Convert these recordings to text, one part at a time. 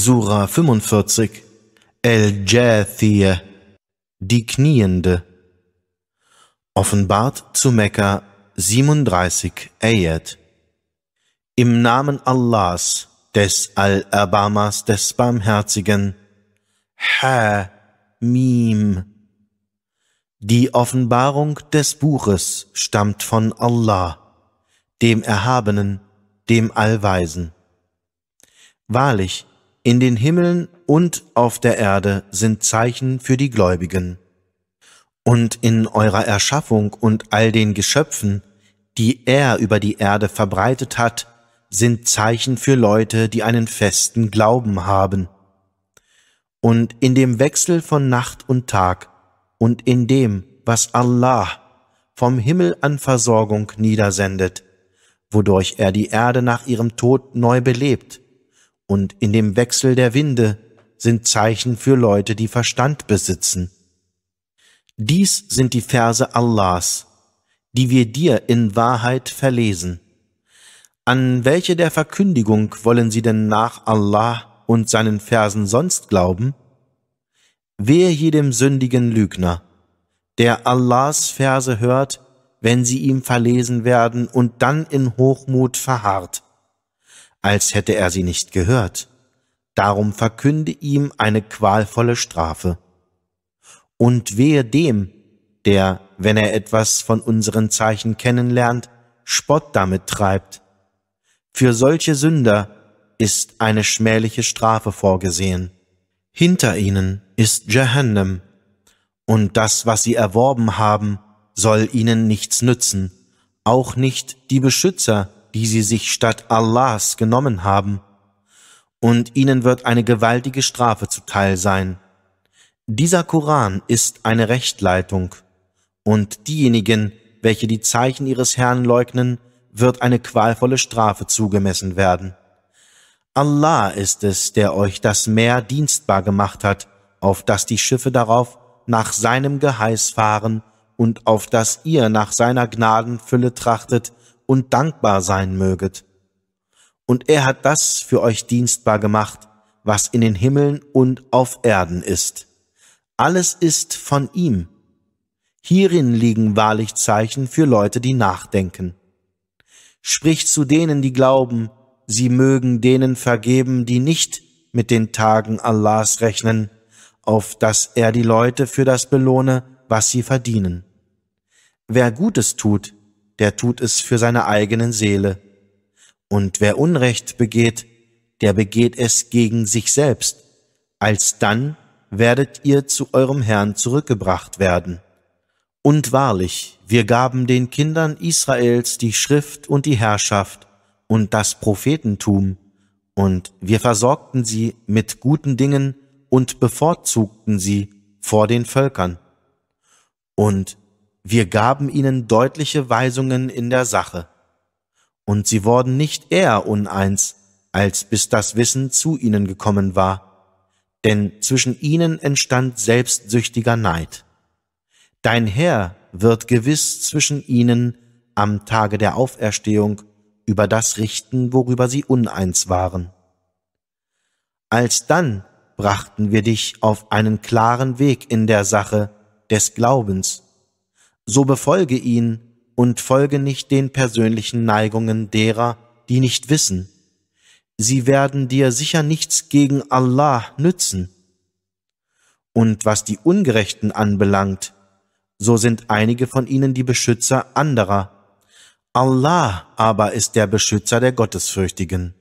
Sura 45, El-Jathiyah, die Kniende. Offenbart zu Mekka 37 Ayat. Im Namen Allahs, des al abamas des Barmherzigen, Ha, Mim. Die Offenbarung des Buches stammt von Allah, dem Erhabenen, dem Allweisen. Wahrlich, in den Himmeln und auf der Erde sind Zeichen für die Gläubigen. Und in eurer Erschaffung und all den Geschöpfen, die er über die Erde verbreitet hat, sind Zeichen für Leute, die einen festen Glauben haben. Und in dem Wechsel von Nacht und Tag und in dem, was Allah vom Himmel an Versorgung niedersendet, wodurch er die Erde nach ihrem Tod neu belebt, und in dem Wechsel der Winde sind Zeichen für Leute, die Verstand besitzen. Dies sind die Verse Allahs, die wir dir in Wahrheit verlesen. An welche der Verkündigung wollen sie denn nach Allah und seinen Versen sonst glauben? Wehe jedem sündigen Lügner, der Allahs Verse hört, wenn sie ihm verlesen werden und dann in Hochmut verharrt als hätte er sie nicht gehört. Darum verkünde ihm eine qualvolle Strafe. Und wehe dem, der, wenn er etwas von unseren Zeichen kennenlernt, Spott damit treibt. Für solche Sünder ist eine schmähliche Strafe vorgesehen. Hinter ihnen ist Jehannem, und das, was sie erworben haben, soll ihnen nichts nützen, auch nicht die Beschützer, die sie sich statt Allahs genommen haben, und ihnen wird eine gewaltige Strafe zuteil sein. Dieser Koran ist eine Rechtleitung, und diejenigen, welche die Zeichen ihres Herrn leugnen, wird eine qualvolle Strafe zugemessen werden. Allah ist es, der euch das Meer dienstbar gemacht hat, auf das die Schiffe darauf nach seinem Geheiß fahren und auf das ihr nach seiner Gnadenfülle trachtet, und dankbar sein möget. Und er hat das für euch dienstbar gemacht, was in den Himmeln und auf Erden ist. Alles ist von ihm. Hierin liegen wahrlich Zeichen für Leute, die nachdenken. Sprich zu denen, die glauben, sie mögen denen vergeben, die nicht mit den Tagen Allahs rechnen, auf dass er die Leute für das belohne, was sie verdienen. Wer Gutes tut, der tut es für seine eigenen Seele. Und wer Unrecht begeht, der begeht es gegen sich selbst. Alsdann werdet ihr zu eurem Herrn zurückgebracht werden. Und wahrlich, wir gaben den Kindern Israels die Schrift und die Herrschaft und das Prophetentum, und wir versorgten sie mit guten Dingen und bevorzugten sie vor den Völkern. Und wir gaben ihnen deutliche Weisungen in der Sache. Und sie wurden nicht eher uneins, als bis das Wissen zu ihnen gekommen war. Denn zwischen ihnen entstand selbstsüchtiger Neid. Dein Herr wird gewiss zwischen ihnen am Tage der Auferstehung über das richten, worüber sie uneins waren. Alsdann brachten wir dich auf einen klaren Weg in der Sache des Glaubens, so befolge ihn und folge nicht den persönlichen Neigungen derer, die nicht wissen. Sie werden dir sicher nichts gegen Allah nützen. Und was die Ungerechten anbelangt, so sind einige von ihnen die Beschützer anderer. Allah aber ist der Beschützer der Gottesfürchtigen.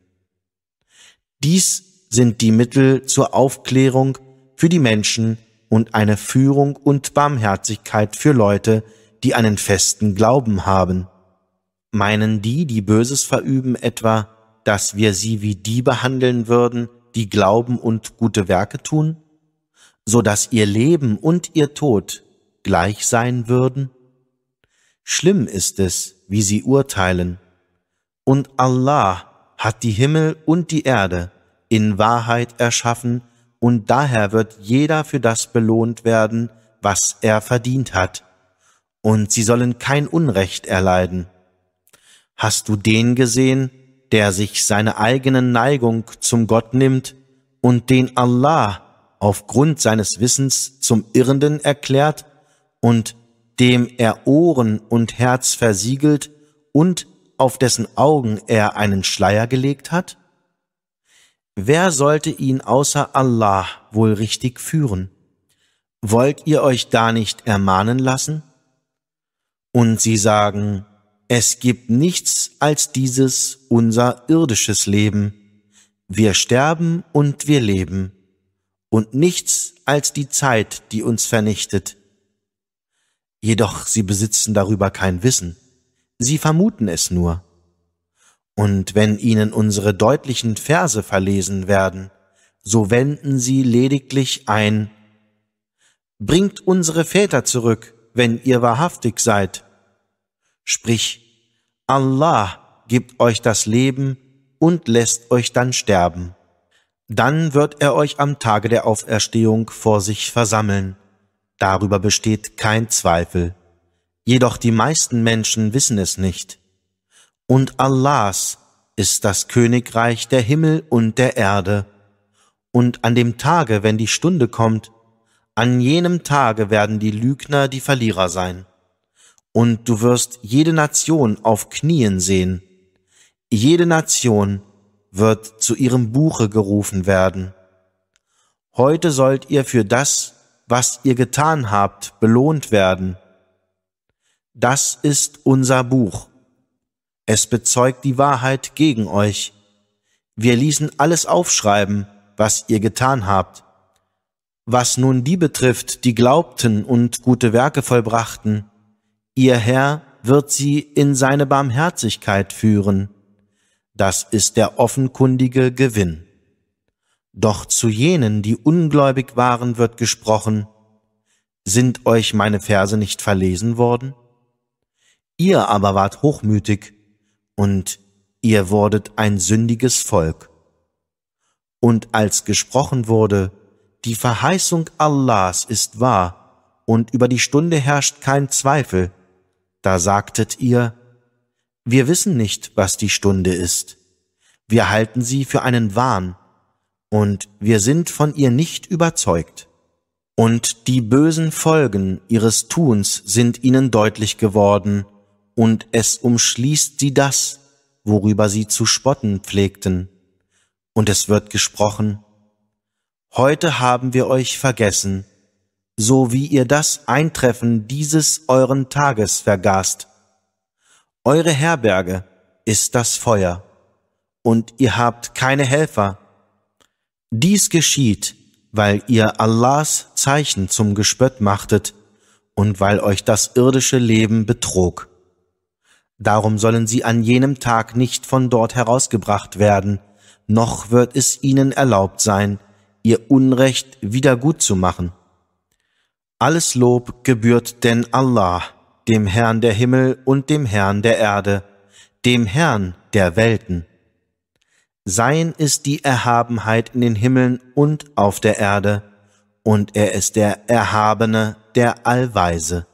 Dies sind die Mittel zur Aufklärung für die Menschen, und eine Führung und Barmherzigkeit für Leute, die einen festen Glauben haben. Meinen die, die Böses verüben, etwa, dass wir sie wie die behandeln würden, die glauben und gute Werke tun, so dass ihr Leben und ihr Tod gleich sein würden? Schlimm ist es, wie sie urteilen. Und Allah hat die Himmel und die Erde in Wahrheit erschaffen und daher wird jeder für das belohnt werden, was er verdient hat. Und sie sollen kein Unrecht erleiden. Hast du den gesehen, der sich seine eigene Neigung zum Gott nimmt und den Allah aufgrund seines Wissens zum Irrenden erklärt und dem er Ohren und Herz versiegelt und auf dessen Augen er einen Schleier gelegt hat? Wer sollte ihn außer Allah wohl richtig führen? Wollt ihr euch da nicht ermahnen lassen? Und sie sagen, es gibt nichts als dieses unser irdisches Leben. Wir sterben und wir leben. Und nichts als die Zeit, die uns vernichtet. Jedoch sie besitzen darüber kein Wissen. Sie vermuten es nur. Und wenn ihnen unsere deutlichen Verse verlesen werden, so wenden sie lediglich ein Bringt unsere Väter zurück, wenn ihr wahrhaftig seid. Sprich, Allah gibt euch das Leben und lässt euch dann sterben. Dann wird er euch am Tage der Auferstehung vor sich versammeln. Darüber besteht kein Zweifel. Jedoch die meisten Menschen wissen es nicht und Allahs ist das Königreich der Himmel und der Erde. Und an dem Tage, wenn die Stunde kommt, an jenem Tage werden die Lügner die Verlierer sein. Und du wirst jede Nation auf Knien sehen. Jede Nation wird zu ihrem Buche gerufen werden. Heute sollt ihr für das, was ihr getan habt, belohnt werden. Das ist unser Buch. Es bezeugt die Wahrheit gegen euch. Wir ließen alles aufschreiben, was ihr getan habt. Was nun die betrifft, die glaubten und gute Werke vollbrachten, ihr Herr wird sie in seine Barmherzigkeit führen. Das ist der offenkundige Gewinn. Doch zu jenen, die ungläubig waren, wird gesprochen, sind euch meine Verse nicht verlesen worden? Ihr aber wart hochmütig, und ihr wurdet ein sündiges Volk. Und als gesprochen wurde, die Verheißung Allahs ist wahr, und über die Stunde herrscht kein Zweifel, da sagtet ihr, wir wissen nicht, was die Stunde ist. Wir halten sie für einen Wahn, und wir sind von ihr nicht überzeugt. Und die bösen Folgen ihres Tuns sind ihnen deutlich geworden, und es umschließt sie das, worüber sie zu spotten pflegten. Und es wird gesprochen, Heute haben wir euch vergessen, so wie ihr das Eintreffen dieses euren Tages vergaßt. Eure Herberge ist das Feuer, und ihr habt keine Helfer. Dies geschieht, weil ihr Allahs Zeichen zum Gespött machtet und weil euch das irdische Leben betrog. Darum sollen sie an jenem Tag nicht von dort herausgebracht werden, noch wird es ihnen erlaubt sein, ihr Unrecht wieder gut zu machen. Alles Lob gebührt denn Allah, dem Herrn der Himmel und dem Herrn der Erde, dem Herrn der Welten. Sein ist die Erhabenheit in den Himmeln und auf der Erde, und er ist der Erhabene, der Allweise.